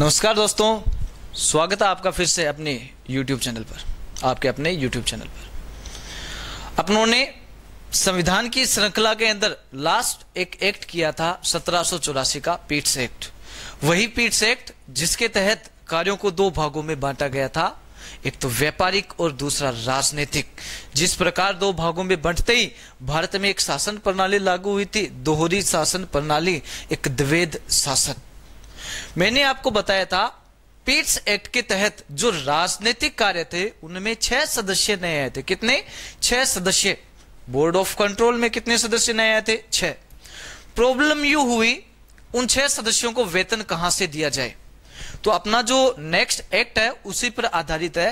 नमस्कार दोस्तों स्वागत है आपका फिर से अपने YouTube चैनल पर आपके अपने YouTube चैनल पर अपनों ने संविधान की श्रृंखला के अंदर लास्ट एक एक्ट किया था सत्रह का पीट्स एक्ट वही पीट्स एक्ट जिसके तहत कार्यों को दो भागों में बांटा गया था एक तो व्यापारिक और दूसरा राजनीतिक जिस प्रकार दो भागों में बंटते ही भारत में एक शासन प्रणाली लागू हुई थी दोहरी शासन प्रणाली एक द्वेद शासन मैंने आपको बताया था पीट्स एक्ट के तहत जो राजनीतिक कार्य थे उनमें छह सदस्य नए आए थे कितने छह सदस्य बोर्ड ऑफ कंट्रोल में कितने सदस्य नए आए थे छह प्रॉब्लम यू हुई उन छह सदस्यों को वेतन कहां से दिया जाए तो अपना जो नेक्स्ट एक्ट है उसी पर आधारित है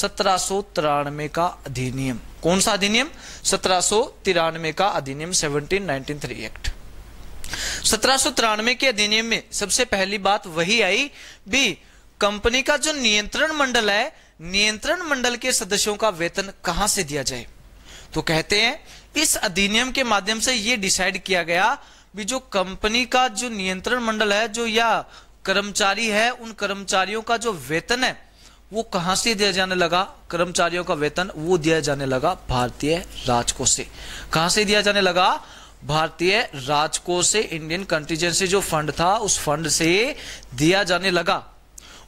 सत्रह का अधिनियम कौन सा अधिनियम सत्रह का अधिनियम सेवनटीन एक्ट सत्रह के अधिनियम में सबसे पहली बात वही आई भी कंपनी का जो नियंत्रण मंडल है नियंत्रण मंडल के सदस्यों का वेतन कहां से दिया जाए तो कहते हैं इस अधिनियम के माध्यम से यह डिसाइड किया गया भी जो कंपनी का जो नियंत्रण मंडल है जो या कर्मचारी है उन कर्मचारियों का जो वेतन है वो कहां से दिया जाने लगा कर्मचारियों का वेतन वो दिया जाने लगा भारतीय राजकोष से कहां से दिया जाने लगा भारतीय राजकोष से इंडियन कंटीजेंसी जो फंड था उस फंड से दिया जाने लगा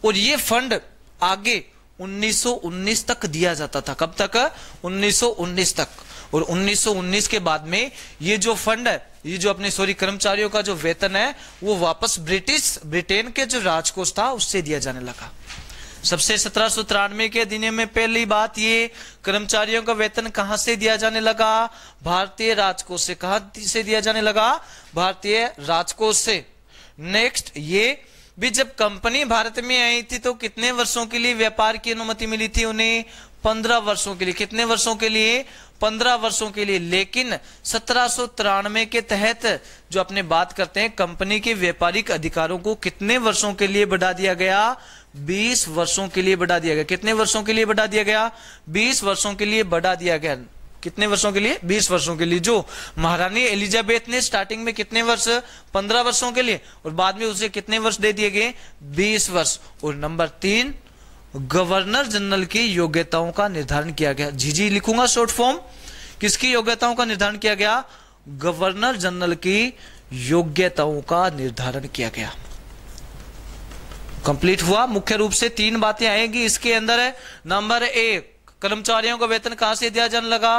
और ये फंड आगे 1919 तक दिया जाता था कब तक 1919 तक और 1919 के बाद में ये जो फंड है ये जो अपने सॉरी कर्मचारियों का जो वेतन है वो वापस ब्रिटिश ब्रिटेन के जो राजकोष था उससे दिया जाने लगा सबसे सत्रह के अधिनियम में पहली बात ये कर्मचारियों का वेतन कहां से दिया जाने लगा भारतीय राजकोष से कहा से दिया जाने लगा भारतीय राजकोष से नेक्स्ट ये भी जब कंपनी भारत में आई थी तो कितने वर्षों के लिए व्यापार की अनुमति मिली थी उन्हें पंद्रह वर्षों के लिए कितने वर्षों के लिए पंद्रह वर्षों के लिए लेकिन सत्रह के तहत जो अपने बात करते हैं कंपनी के व्यापारिक अधिकारों को कितने वर्षों के लिए बढ़ा दिया गया बीस वर्षों के लिए बढ़ा दिया गया कितने वर्षों के लिए बढ़ा दिया गया बीस वर्षों के लिए बढ़ा दिया गया कितने वर्षों के लिए 20 वर्षों के लिए जो महारानी एलिजाबेथ ने स्टार्टिंग में कितने वर्ष 15 वर्षों के लिए और बाद में उसे कितने वर्ष दे दिए गए 20 वर्ष और नंबर तीन गवर्नर जनरल की योग्यताओं का निर्धारण किया गया जी जी लिखूंगा शॉर्ट फॉर्म किसकी योग्यताओं का निर्धारण किया गया गवर्नर जनरल की योग्यताओं का निर्धारण किया गया कंप्लीट हुआ मुख्य रूप से तीन बातें आएंगी इसके अंदर है नंबर एक कर्मचारियों का वेतन कहां से दिया जाने लगा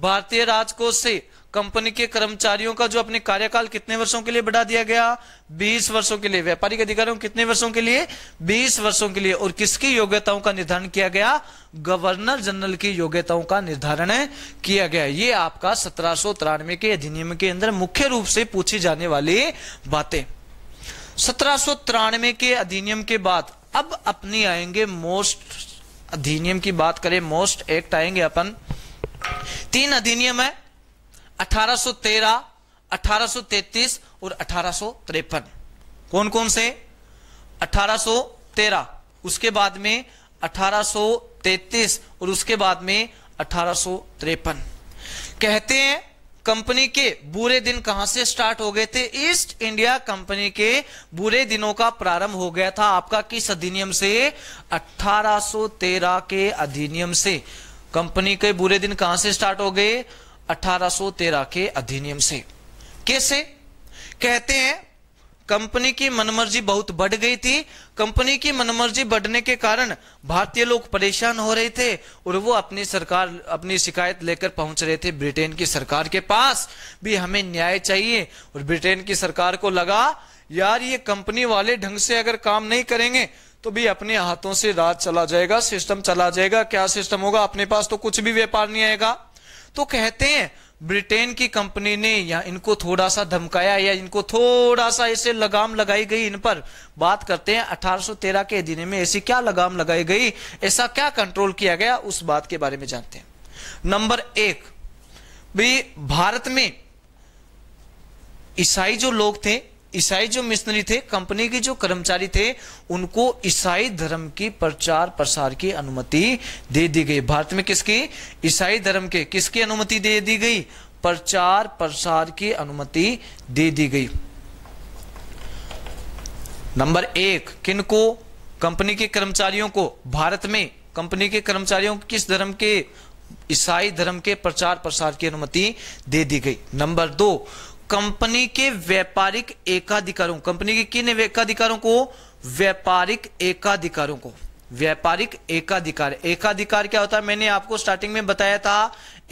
भारतीय राजकोष से कंपनी के कर्मचारियों का जो अपने कार्यकाल कितने वर्षों के लिए बढ़ा दिया गया 20 वर्षों के लिए व्यापारिक अधिकारियों कितने वर्षों के लिए 20 वर्षों के लिए और किसकी योग्यताओं का निर्धारण किया गया गवर्नर जनरल की योग्यताओं का निर्धारण किया गया ये आपका सत्रह के अधिनियम के अंदर मुख्य रूप से पूछी जाने वाली बातें सत्रह के अधिनियम के बाद अब अपनी आएंगे मोस्ट अधिनियम की बात करें मोस्ट एक्ट आएंगे अपन तीन अधिनियम है 1813, 1833 और अठारह कौन कौन से 1813 उसके बाद में 1833 और उसके बाद में अठारह कहते हैं कंपनी के बुरे दिन कहां से स्टार्ट हो गए थे ईस्ट इंडिया कंपनी के बुरे दिनों का प्रारंभ हो गया था आपका किस अधिनियम से 1813 के अधिनियम से कंपनी के बुरे दिन कहां से स्टार्ट हो गए 1813 के अधिनियम से कैसे कहते हैं कंपनी की मनमर्जी बहुत बढ़ गई थी कंपनी की मनमर्जी बढ़ने के कारण भारतीय लोग परेशान हो रहे थे और वो अपनी सरकार अपनी शिकायत लेकर पहुंच रहे थे ब्रिटेन की सरकार के पास भी हमें न्याय चाहिए और ब्रिटेन की सरकार को लगा यार ये कंपनी वाले ढंग से अगर काम नहीं करेंगे तो भी अपने हाथों से राज चला जाएगा सिस्टम चला जाएगा क्या सिस्टम होगा अपने पास तो कुछ भी व्यापार नहीं आएगा तो कहते हैं ब्रिटेन की कंपनी ने या इनको थोड़ा सा धमकाया या इनको थोड़ा सा ऐसे लगाम लगाई गई इन पर बात करते हैं 1813 के दिन में ऐसी क्या लगाम लगाई गई ऐसा क्या कंट्रोल किया गया उस बात के बारे में जानते हैं नंबर एक भी भारत में ईसाई जो लोग थे ईसाई जो मिशनरी थे कंपनी के जो कर्मचारी थे उनको ईसाई धर्म की प्रचार प्रसार की अनुमति दे दी गई भारत में किसकी ईसाई धर्म के किसकी अनुमति दे दी गई प्रचार प्रसार की अनुमति दे दी गई नंबर एक किनको कंपनी के कर्मचारियों को भारत में कंपनी के कर्मचारियों को किस धर्म के ईसाई धर्म के प्रचार प्रसार की अनुमति दे दी गई नंबर दो कंपनी के व्यापारिक एकाधिकारों कंपनी के किन एकाधिकारों को व्यापारिक एकाधिकारों को व्यापारिक एकाधिकार एकाधिकार क्या होता है मैंने आपको स्टार्टिंग में बताया था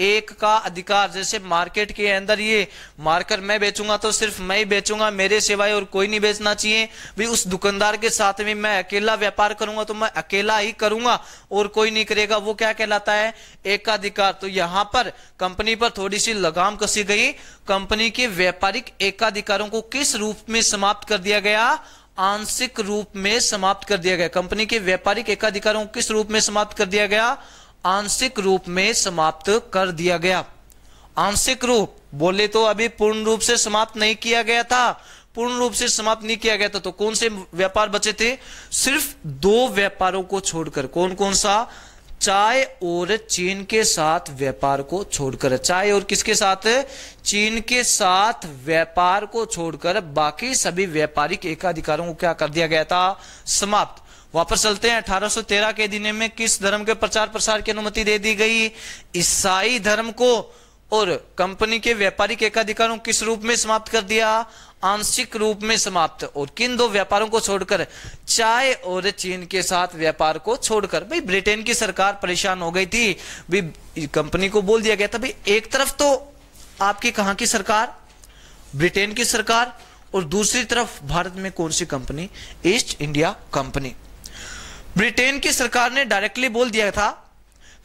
एक का अधिकार जैसे मार्केट के अंदर ये मार्कर मैं बेचूंगा तो सिर्फ मैं ही बेचूंगा मेरे सिवाय और कोई नहीं बेचना चाहिए भी उस दुकानदार के साथ में मैं अकेला व्यापार करूंगा तो मैं अकेला ही करूंगा और कोई नहीं करेगा वो क्या कहलाता है एकाधिकार तो यहां पर कंपनी पर थोड़ी सी लगाम कसी गई कंपनी के व्यापारिक एकाधिकारों को किस रूप में समाप्त कर दिया गया आंशिक रूप में समाप्त कर दिया गया कंपनी के व्यापारिक एकाधिकारों को किस रूप में समाप्त कर दिया गया आंशिक रूप में समाप्त कर दिया गया आंशिक रूप बोले तो अभी पूर्ण रूप से समाप्त नहीं किया गया था पूर्ण रूप से समाप्त नहीं किया गया था तो कौन से व्यापार बचे थे सिर्फ दो व्यापारों को छोड़कर कौन कौन सा चाय और चीन के साथ व्यापार को छोड़कर चाय और किसके साथ चीन के साथ व्यापार को छोड़कर बाकी सभी व्यापारिक एकाधिकारों को क्या कर दिया गया था समाप्त वापस चलते हैं 1813 के दिन में किस धर्म के प्रचार प्रसार की अनुमति दे दी गई ईसाई धर्म को और कंपनी के व्यापारिक एकाधिकारों किस रूप में समाप्त कर दिया आंशिक रूप में समाप्त और किन दो व्यापारों को छोड़कर चाय और चीन के साथ व्यापार को छोड़कर भाई ब्रिटेन की सरकार परेशान हो गई थी भाई कंपनी को बोल दिया गया था भाई एक तरफ तो आपकी कहां की सरकार ब्रिटेन की सरकार और दूसरी तरफ भारत में कौन सी company East India company Britain की सरकार ने डायरेक्टली बोल दिया था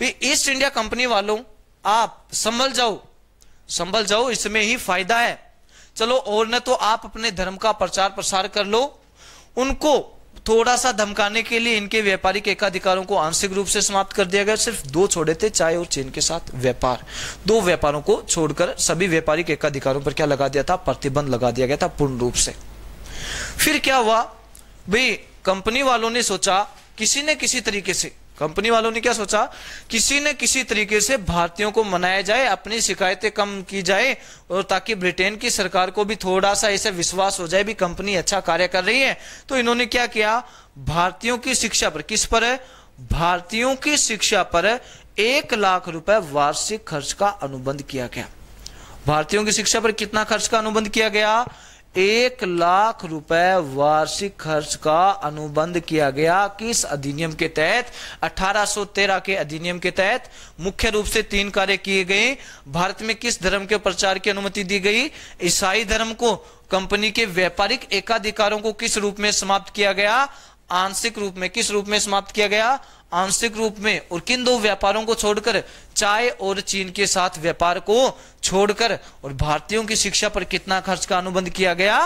ईस्ट इंडिया कंपनी वालों आप संभल जाओ संभल जाओ इसमें ही फायदा है चलो और न तो आप अपने धर्म का प्रचार प्रसार कर लो उनको थोड़ा सा धमकाने के लिए इनके व्यापारिक एकाधिकारों को आंशिक रूप से समाप्त कर दिया गया सिर्फ दो छोड़े थे चाय और चीन के साथ व्यापार दो व्यापारों को छोड़कर सभी व्यापारिक एकाधिकारों पर क्या लगा दिया था प्रतिबंध लगा दिया गया था पूर्ण रूप से फिर क्या हुआ भाई कंपनी वालों ने सोचा किसी ने किसी तरीके से कंपनी वालों ने क्या सोचा किसी न किसी तरीके से भारतीयों को मनाया जाए अपनी शिकायतें कम की जाए और ताकि ब्रिटेन की सरकार को भी थोड़ा सा ऐसे विश्वास हो जाए भी कंपनी अच्छा कार्य कर रही है तो इन्होंने क्या किया भारतीयों की शिक्षा पर किस पर है भारतीयों की शिक्षा पर एक लाख रुपए वार्षिक खर्च का अनुबंध किया गया भारतीयों की शिक्षा पर कितना खर्च का अनुबंध किया गया एक लाख रुपए वार्षिक खर्च का अनुबंध किया गया किस अधिनियम के तहत 1813 के अधिनियम के तहत मुख्य रूप से तीन कार्य किए गए भारत में किस धर्म के प्रचार की अनुमति दी गई ईसाई धर्म को कंपनी के व्यापारिक एकाधिकारों को किस रूप में समाप्त किया गया आंशिक रूप में किस रूप में समाप्त किया गया आंशिक रूप में और किन दो व्यापारों को छोड़कर चाय और चीन के साथ व्यापार को छोड़कर और भारतीयों की शिक्षा पर कितना खर्च का अनुबंध किया गया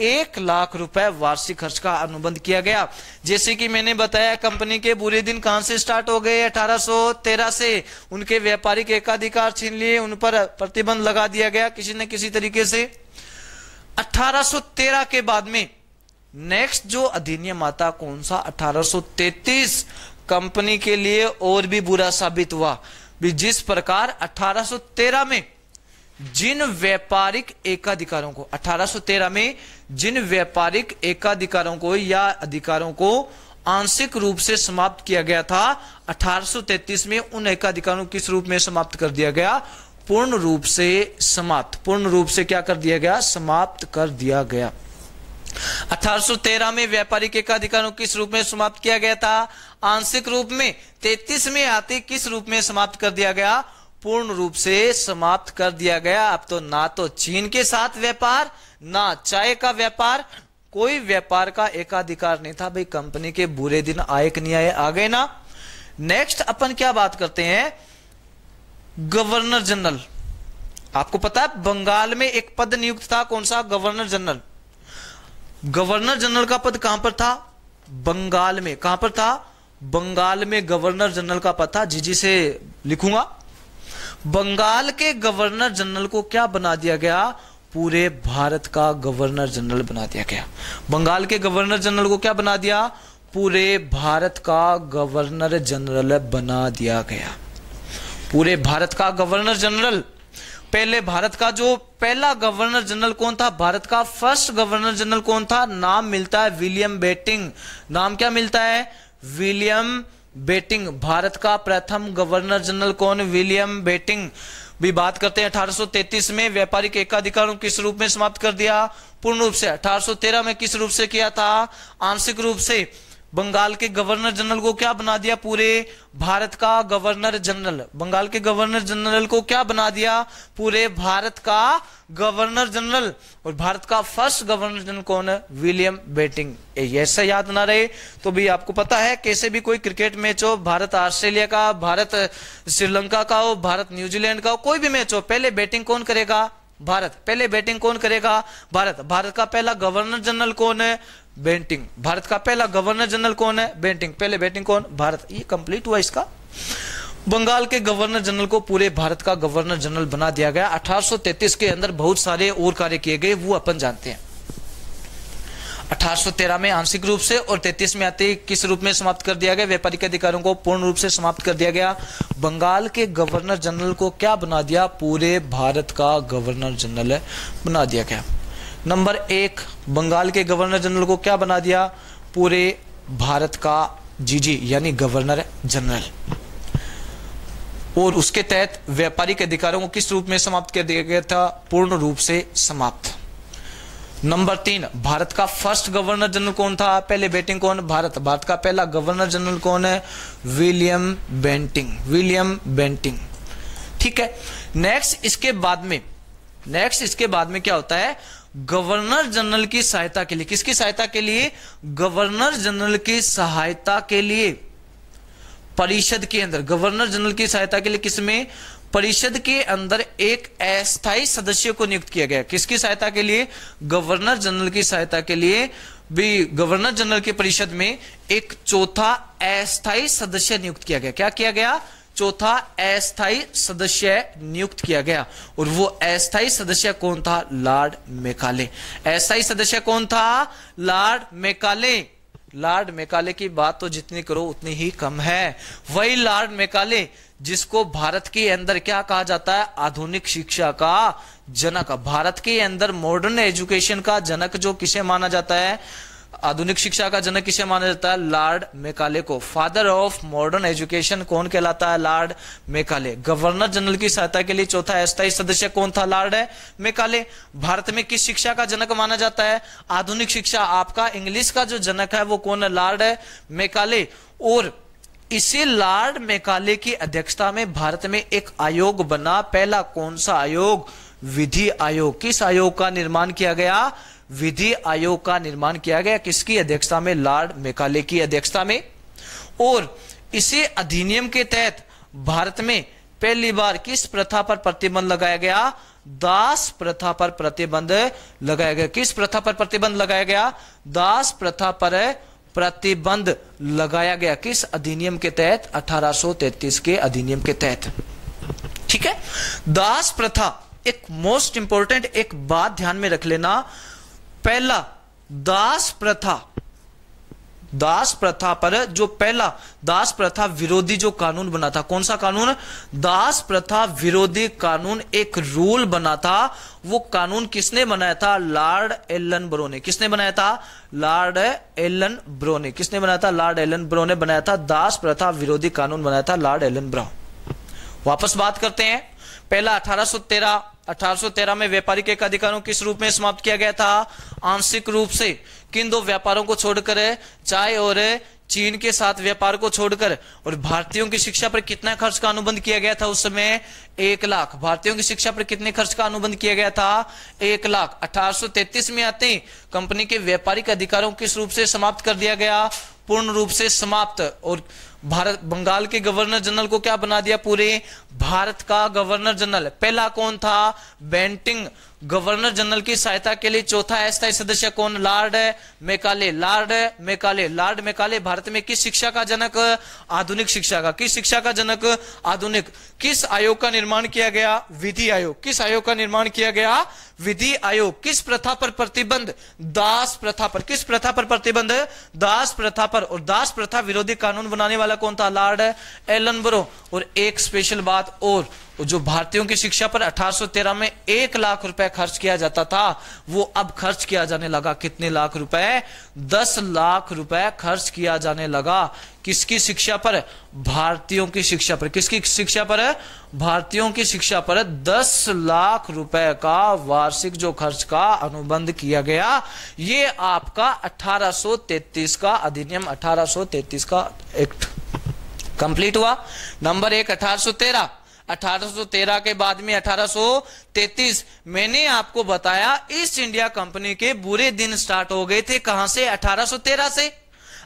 एक लाख रुपए वार्षिक खर्च का अनुबंध किया गया जैसे कि मैंने बताया कंपनी के बुरे दिन कहां से स्टार्ट हो गए 1813 से उनके व्यापारिक एकाधिकार छीन लिए उन पर प्रतिबंध लगा दिया गया किसी न किसी तरीके से अठारह के बाद में नेक्स्ट जो अधिनियम आता कौन सा 1833 कंपनी के लिए और भी बुरा साबित हुआ भी जिस प्रकार 1813 में जिन व्यापारिक एकाधिकारों को 1813 में जिन व्यापारिक एकाधिकारों को या अधिकारों को आंशिक रूप से समाप्त किया गया था 1833 में उन एकाधिकारों किस रूप में समाप्त कर दिया गया पूर्ण रूप से समाप्त पूर्ण रूप से क्या कर दिया गया समाप्त कर दिया गया अठारह में व्यापारिक एकाधिकारों किस रूप में समाप्त किया गया था आंशिक रूप में तैतीस में आते किस रूप में समाप्त कर दिया गया पूर्ण रूप से समाप्त कर दिया गया अब तो ना तो चीन के साथ व्यापार ना चाय का व्यापार कोई व्यापार का एकाधिकार नहीं था भाई कंपनी के बुरे दिन आए कि नहीं आए आ गए ना नेक्स्ट अपन क्या बात करते हैं गवर्नर जनरल आपको पता है बंगाल में एक पद नियुक्त था कौन सा गवर्नर जनरल गवर्नर जनरल का पद कहां पर था बंगाल में कहां पर था बंगाल में गवर्नर जनरल का पद था जी से लिखूंगा बंगाल के गवर्नर जनरल को क्या बना दिया गया पूरे भारत का गवर्नर जनरल बना दिया गया बंगाल के गवर्नर जनरल को क्या बना दिया पूरे भारत का गवर्नर जनरल बना दिया गया पूरे भारत का गवर्नर जनरल पहले भारत का जो पहला गवर्नर जनरल कौन था भारत का फर्स्ट गवर्नर जनरल कौन था नाम मिलता है विलियम बेटिंग नाम क्या मिलता है विलियम बेटिंग भारत का प्रथम गवर्नर जनरल कौन विलियम बेटिंग भी बात करते हैं 1833 में व्यापारिक एकाधिकार किस रूप में समाप्त कर दिया पूर्ण रूप से 1813 में किस रूप से किया था आंशिक रूप से बंगाल के गवर्नर जनरल को क्या बना दिया पूरे भारत का गवर्नर जनरल बंगाल के गवर्नर जनरल को क्या बना दिया पूरे भारत का गवर्नर जनरल और भारत का फर्स्ट गवर्नर जनरल कौन है विलियम बेटिंग ऐसा याद ना रहे तो भी आपको पता है कैसे भी कोई क्रिकेट मैच हो भारत ऑस्ट्रेलिया का भारत श्रीलंका का हो भारत न्यूजीलैंड का हो कोई भी मैच हो पहले बैटिंग कौन करेगा भारत पहले बैटिंग कौन करेगा भारत भारत का पहला गवर्नर जनरल कौन है बेंटिंग भारत का पहला गवर्नर जनरल कौन है बेंटिंग पहले बैटिंग कौन भारत ये कंप्लीट हुआ इसका बंगाल के गवर्नर जनरल को पूरे भारत का गवर्नर जनरल बना दिया गया 1833 के अंदर बहुत सारे और कार्य किए गए वो अपन जानते हैं 1813 में आंशिक रूप से और 33 में आते किस रूप में समाप्त कर दिया गया व्यापारिक अधिकारों को पूर्ण रूप से समाप्त कर दिया गया बंगाल के गवर्नर जनरल को क्या बना दिया पूरे भारत का गवर्नर जनरल बना दिया गया नंबर एक बंगाल के गवर्नर जनरल को क्या बना दिया पूरे भारत का जीजी यानी गवर्नर जनरल और उसके तहत व्यापारिक अधिकारों को किस रूप में समाप्त कर दिया गया था पूर्ण रूप से समाप्त नंबर तीन भारत का फर्स्ट गवर्नर जनरल कौन था पहले बेटिंग कौन भारत भारत का पहला गवर्नर जनरल कौन है विलियम बेंटिंग विलियम बेंटिंग ठीक है नेक्स्ट इसके बाद में नेक्स्ट इसके बाद में क्या होता है गवर्नर जनरल की सहायता के लिए किसकी सहायता के लिए गवर्नर जनरल की सहायता के लिए परिषद के अंदर गवर्नर जनरल की सहायता के लिए किसमें परिषद के अंदर एक अस्थायी सदस्य को नियुक्त किया गया किसकी सहायता के लिए गवर्नर जनरल की सहायता के लिए भी गवर्नर जनरल की परिषद में एक चौथा अस्थायी सदस्य नियुक्त किया गया क्या किया गया चौथा अस्थायी सदस्य नियुक्त किया गया और वो अस्थायी सदस्य कौन था लॉर्ड मेकाले अस्थायी सदस्य कौन था लॉर्ड मेकाले लार्ड मेकाले की बात तो जितनी करो उतनी ही कम है वही लार्ड मेकाले जिसको भारत के अंदर क्या कहा जाता है आधुनिक शिक्षा का जनक भारत के अंदर मॉडर्न एजुकेशन का जनक जो किसे माना जाता है आधुनिक शिक्षा का जनक किसे माना जाता है लॉर्ड मेकाले को फादर ऑफ मॉडर्न एजुकेशन कौन कहलाता है लॉर्ड मेकाले गवर्नर जनरल की सहायता के लिए चौथा अस्थायी सदस्य कौन था लॉर्ड है मेकाले भारत में किस शिक्षा का जनक माना जाता है आधुनिक शिक्षा आपका इंग्लिश का जो जनक है वो कौन है लॉर्ड है मेकाले और इसी लॉर्ड मेकाले की अध्यक्षता में भारत में एक आयोग बना पहला कौन सा आयोग विधि आयोग किस आयोग का निर्माण किया गया विधि आयोग का निर्माण किया गया किसकी अध्यक्षता में लॉर्ड मेकाले की अध्यक्षता में और इसी अधिनियम के तहत भारत में पहली बार किस प्रथा पर प्रतिबंध लगाया गया दास प्रथा पर प्रतिबंध लगाया गया किस प्रथा पर प्रतिबंध लगाया गया दास प्रथा पर प्रतिबंध लगाया गया किस अधिनियम के तहत 1833 के अधिनियम के तहत ठीक है दास प्रथा एक मोस्ट इंपोर्टेंट एक बात ध्यान में रख लेना पहला दास प्रथा दास प्रथा पर जो पहला दास प्रथा विरोधी जो कानून बना था कौन सा कानून दास प्रथा विरोधी कानून एक रूल बना था वो कानून किसने बनाया था लॉर्ड एलन ब्रो ने किसने बनाया था लॉर्ड एलन ब्रो ने किसने बनाया था लॉर्ड एलन ब्रो ने बनाया था दास प्रथा विरोधी कानून बनाया था लॉर्ड एलन ब्रो वापस बात करते हैं पहला 1813 1813 में व्यापारिक एक अधिकारों किस रूप में समाप्त किया गया था आंशिक रूप से किन दो व्यापारों को छोड़कर चाय और चीन के साथ व्यापार को छोड़कर और भारतीयों की शिक्षा पर कितना खर्च का अनुबंध किया गया था उस समय एक लाख भारतीयों की शिक्षा पर कितने खर्च का अनुबंध किया गया था एक लाख 1833 में आते ही कंपनी के व्यापारिक अधिकारों किस रूप से समाप्त कर दिया गया पूर्ण रूप से समाप्त और भारत बंगाल के गवर्नर जनरल को क्या बना दिया पूरे भारत का गवर्नर जनरल पहला कौन था बेंटिंग गवर्नर जनरल की सहायता के लिए चौथा अस्थायी सदस्य कौन lord Macaulay lord Macaulay lord Macaulay Bharat में किस शिक्षा का जनक आधुनिक शिक्षा का किस शिक्षा का जनक आधुनिक किस आयोग का निर्माण किया गया विधि आयोग किस आयोग का निर्माण किया गया विधि आयोग किस प्रथा पर प्रतिबंध दास प्रथा पर किस प्रथा पर प्रतिबंध दास प्रथा पर और दास प्रथा विरोधी कानून बनाने वाला वाला कौन था लार्ड एलन ब्रो और एक स्पेशल बात और जो भारतीयों की शिक्षा पर 1813 में एक लाख रुपए खर्च किया जाता था वो अब खर्च किया जाने लगा कितने लाख रुपए दस लाख रुपए खर्च किया जाने लगा किसकी शिक्षा पर भारतीयों की शिक्षा पर किसकी शिक्षा पर भारतीयों की शिक्षा पर दस लाख रुपए का वार्षिक जो खर्च का अनुबंध किया गया ये आपका 1833 का अधिनियम 1833 का एक्ट कंप्लीट हुआ नंबर एक अठारह 1813 के बाद में 1833 मैंने आपको बताया ईस्ट इंडिया कंपनी के बुरे दिन स्टार्ट हो गए थे कहां से 1813 से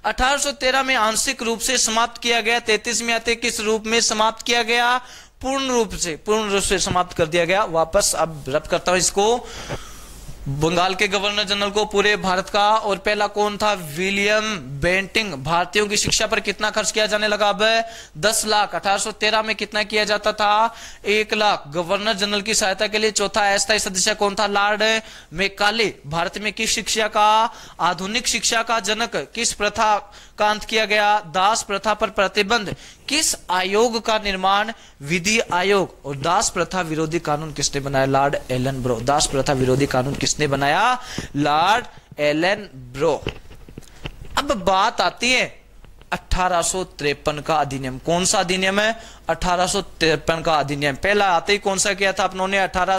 1813 में आंशिक रूप से समाप्त किया गया 33 में आते किस रूप में समाप्त किया गया पूर्ण रूप से पूर्ण रूप से समाप्त कर दिया गया वापस अब रब करता हूं इसको बंगाल के गवर्नर जनरल को पूरे भारत का और पहला कौन था विलियम बेंटिंग भारतीयों की शिक्षा पर कितना खर्च किया जाने लगा अब दस लाख अठारह में कितना किया जाता था एक लाख गवर्नर जनरल की सहायता के लिए चौथा अस्थायी सदस्य कौन था लॉर्ड मेकाले भारत में किस शिक्षा का आधुनिक शिक्षा का जनक किस प्रथा का अंत किया गया दास प्रथा पर प्रतिबंध किस आयोग का निर्माण विधि आयोग और दास प्रथा विरोधी कानून किसने बनाया लॉर्ड एलन ब्रो दास प्रथा विरोधी कानून किसने बनाया लॉर्ड एलन ब्रो अब बात आती है अठारह का अधिनियम कौन सा अधिनियम है अठारह का अधिनियम पहला आते ही कौन सा किया था अपनों ने अठारह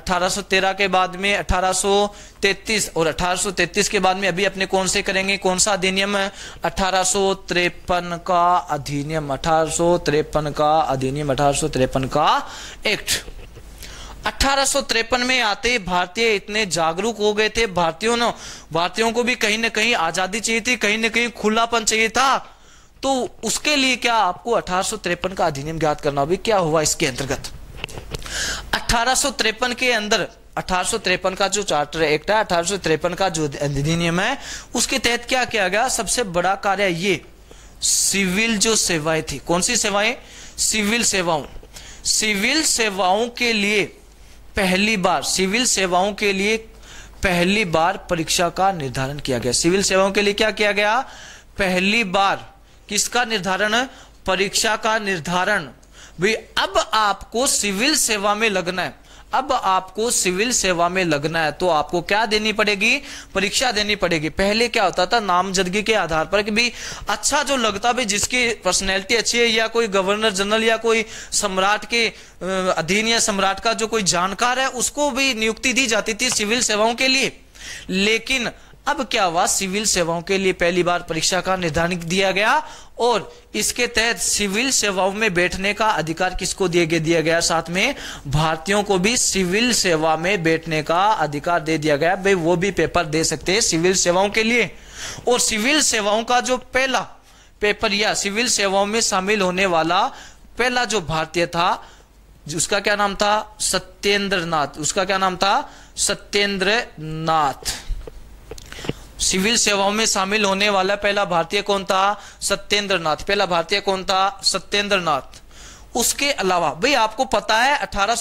1813 के बाद में 1833 और 1833 के बाद में अभी अपने कौन से करेंगे कौन सा अधिनियम अठारह का अधिनियम अठारह का अधिनियम अठारह का एक्ट अठारह में आते भारतीय इतने जागरूक हो गए थे भारतीयों ने भारतीयों को भी कहीं ना कहीं आजादी चाहिए थी कहीं ना कहीं खुलापन चाहिए था तो उसके लिए क्या आपको अठारह का अधिनियम ज्ञात करना होगी क्या हुआ इसके अंतर्गत अठारह के अंदर अठारह का जो चार्टर एक्ट है अठारह का जो अधिनियम है उसके तहत क्या किया गया सबसे बड़ा कार्य ये सिविल जो सेवाएं थी कौन सी सेवाएं सिविल सेवाओं सिविल सेवाओं के लिए पहली बार सिविल सेवाओं के लिए पहली बार परीक्षा का निर्धारण किया गया सिविल सेवाओं के लिए क्या किया गया पहली बार किसका निर्धारण परीक्षा का निर्धारण भाई अब आपको सिविल सेवा में लगना है अब आपको सिविल सेवा में लगना है तो आपको क्या देनी पड़ेगी परीक्षा देनी पड़ेगी पहले क्या होता था नामजदगी के आधार पर कि भी अच्छा जो लगता भी जिसकी पर्सनैलिटी अच्छी है या कोई गवर्नर जनरल या कोई सम्राट के अधीन या सम्राट का जो कोई जानकार है उसको भी नियुक्ति दी जाती थी सिविल सेवाओं के लिए लेकिन अब क्या हुआ सिविल सेवाओं के लिए पहली बार परीक्षा का निर्धारण दिया गया और इसके तहत सिविल सेवाओं में बैठने का अधिकार किसको दिए गए दिया गया साथ में भारतीयों को भी सिविल सेवा में बैठने का अधिकार दे दिया गया भाई वो भी पेपर दे सकते हैं सिविल सेवाओं के लिए और सिविल सेवाओं का जो पहला पेपर या सिविल सेवाओं में शामिल होने वाला पहला जो भारतीय था उसका क्या नाम था सत्येंद्र नाथ उसका क्या नाम था सत्येंद्र नाथ सिविल सेवाओं में शामिल होने वाला पहला भारतीय कौन था सत्येंद्र पहला भारतीय कौन था सत्येंद्र उसके अलावा भाई आपको पता है अठारह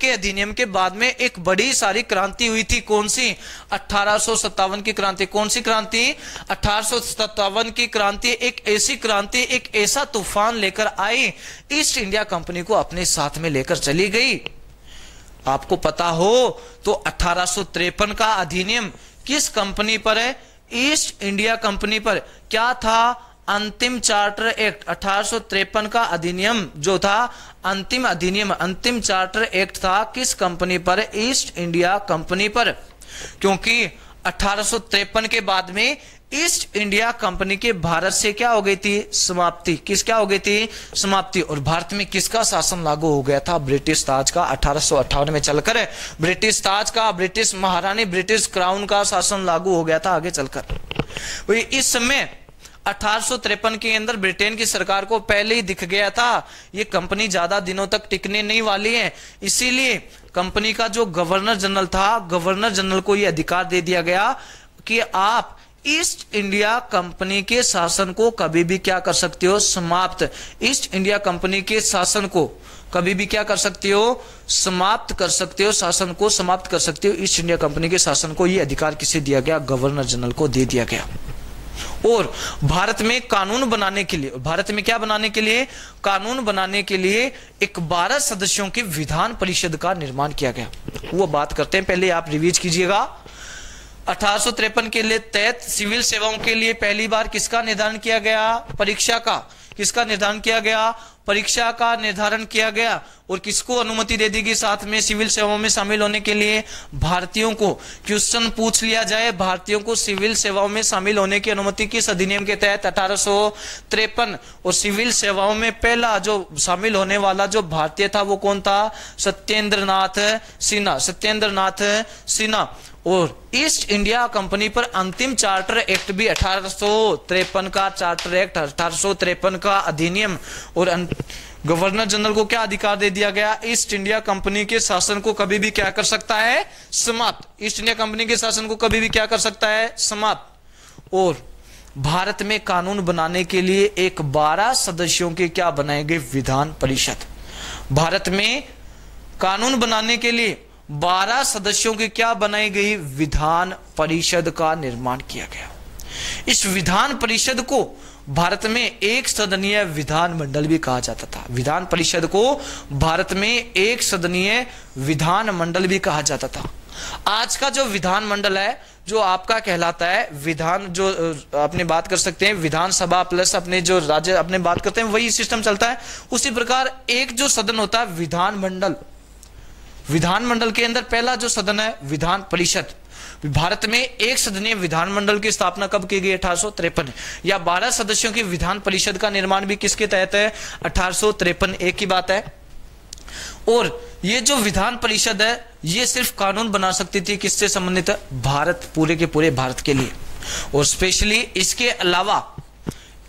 के अधिनियम के बाद में एक बड़ी सारी क्रांति हुई थी कौन सी अठारह की क्रांति कौन सी क्रांति अठारह की क्रांति एक ऐसी क्रांति एक ऐसा तूफान लेकर आई ईस्ट इंडिया कंपनी को अपने साथ में लेकर चली गई आपको पता हो तो अठारह का अधिनियम किस कंपनी पर है ईस्ट इंडिया कंपनी पर क्या था अंतिम चार्टर एक्ट अठारह का अधिनियम जो था अंतिम अधिनियम अंतिम चार्टर एक्ट था किस कंपनी पर ईस्ट इंडिया कंपनी पर क्योंकि अठारह के बाद में ईस्ट इंडिया कंपनी के भारत से क्या हो गई थी समाप्ति किस क्या हो गई थी समाप्ति और भारत में किसका शासन लागू हो गया था ब्रिटिश ताज का अठारह में चलकर ब्रिटिश ताज का ब्रिटिश महारानी ब्रिटिश क्राउन का शासन लागू हो गया था आगे चलकर वही इस समय अठारह के अंदर ब्रिटेन की सरकार को पहले ही दिख गया था ये कंपनी ज्यादा दिनों तक टिकने नहीं वाली है इसीलिए कंपनी का जो गवर्नर जनरल था गवर्नर जनरल को यह अधिकार दे दिया गया कि आप ईस्ट इंडिया कंपनी के शासन को कभी भी क्या कर सकते हो समाप्त ईस्ट इंडिया कंपनी के शासन को कभी भी क्या कर सकते हो समाप्त कर सकते हो शासन को समाप्त कर सकते हो ईस्ट इंडिया कंपनी के शासन को यह अधिकार किसे दिया गया गवर्नर जनरल को दे दिया गया और भारत में कानून बनाने के लिए भारत में क्या बनाने के लिए कानून बनाने के लिए एक बारह सदस्यों की विधान परिषद का निर्माण किया गया वो बात करते हैं पहले आप रिवीज कीजिएगा अठारह के लिए तहत सिविल सेवाओं के लिए पहली बार किसका निर्धारण किया गया परीक्षा का किसका निर्धारण किया गया परीक्षा का निर्धारण किया गया और किसको अनुमति दे दी गई साथ में सिविल सेवाओं में शामिल होने के लिए भारतीयों को क्वेश्चन पूछ लिया जाए भारतीयों को सिविल सेवाओं में शामिल होने की अनुमति किस अधिनियम के तहत अठारह और सिविल सेवाओं में पहला जो शामिल होने वाला जो भारतीय था वो कौन था सत्येंद्र सिन्हा सत्येंद्र सिन्हा और ईस्ट इंडिया कंपनी पर अंतिम चार्टर एक्ट भी अठारह का चार्टर एक्ट अठारह का अधिनियम और अं- गवर्नर जनरल को क्या अधिकार दे दिया गया ईस्ट इंडिया कंपनी के शासन को कभी भी क्या कर सकता है समाप्त ईस्ट इंडिया कंपनी के शासन को कभी भी क्या कर सकता है समाप्त और भारत में कानून बनाने के लिए एक 12 सदस्यों के क्या बनाए गए विधान परिषद भारत में कानून बनाने के लिए बारह सदस्यों की क्या बनाई गई विधान परिषद का निर्माण किया गया इस विधान परिषद को भारत में एक सदनीय विधानमंडल भी कहा जाता था विधान परिषद को भारत में एक सदनीय विधान मंडल भी कहा जाता था आज का जो विधानमंडल है जो आपका कहलाता है विधान जो अपने बात कर सकते हैं विधानसभा प्लस अपने जो राज्य अपने बात करते हैं वही सिस्टम चलता है उसी प्रकार एक जो सदन होता है विधानमंडल विधानमंडल के अंदर पहला जो सदन है विधान परिषद भारत में एक सदनीय विधानमंडल की स्थापना कब की गई अठारह या बारह सदस्यों की विधान परिषद का निर्माण भी किसके तहत है अठारह एक की बात है और ये जो विधान परिषद है ये सिर्फ कानून बना सकती थी किससे संबंधित भारत पूरे के पूरे भारत के लिए और स्पेशली इसके अलावा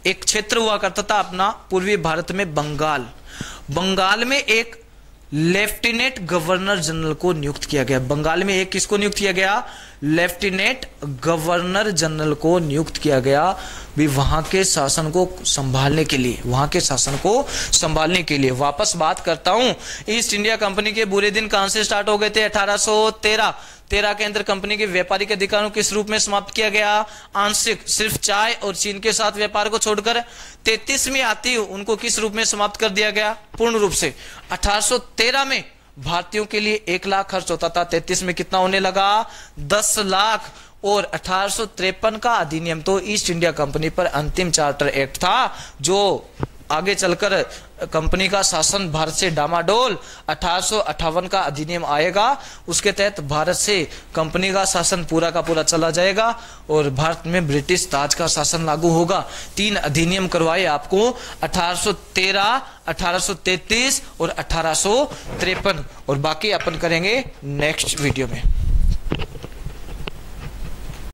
एक क्षेत्र हुआ करता था अपना पूर्वी भारत में बंगाल बंगाल में एक लेफ्टिनेंट गवर्नर जनरल को नियुक्त किया गया बंगाल में एक किसको नियुक्त किया गया लेफ्टिनेंट गवर्नर जनरल को नियुक्त किया गया भी वहां के शासन को संभालने के लिए वहां के शासन को संभालने के लिए वापस बात करता हूं ईस्ट इंडिया कंपनी के बुरे दिन कहां से स्टार्ट हो गए थे 1813 तेरह के अंदर कंपनी के व्यापारिक अधिकारों किस रूप में समाप्त किया गया आंशिक सिर्फ चाय और चीन के साथ व्यापार को छोड़कर तैतीसवीं आती उनको किस रूप में समाप्त कर दिया गया पूर्ण रूप से 1813 में भारतीयों के लिए एक लाख खर्च होता था तैतीस में कितना होने लगा दस लाख और अठारह का अधिनियम तो ईस्ट इंडिया कंपनी पर अंतिम चार्टर एक्ट था जो आगे चलकर कंपनी का शासन भारत से डामाडोल अठारह का अधिनियम आएगा उसके तहत भारत से कंपनी का शासन पूरा का पूरा चला जाएगा और भारत में ब्रिटिश ताज का शासन लागू होगा तीन अधिनियम करवाए आपको 1813, 1833 और अठारह और बाकी अपन करेंगे नेक्स्ट वीडियो में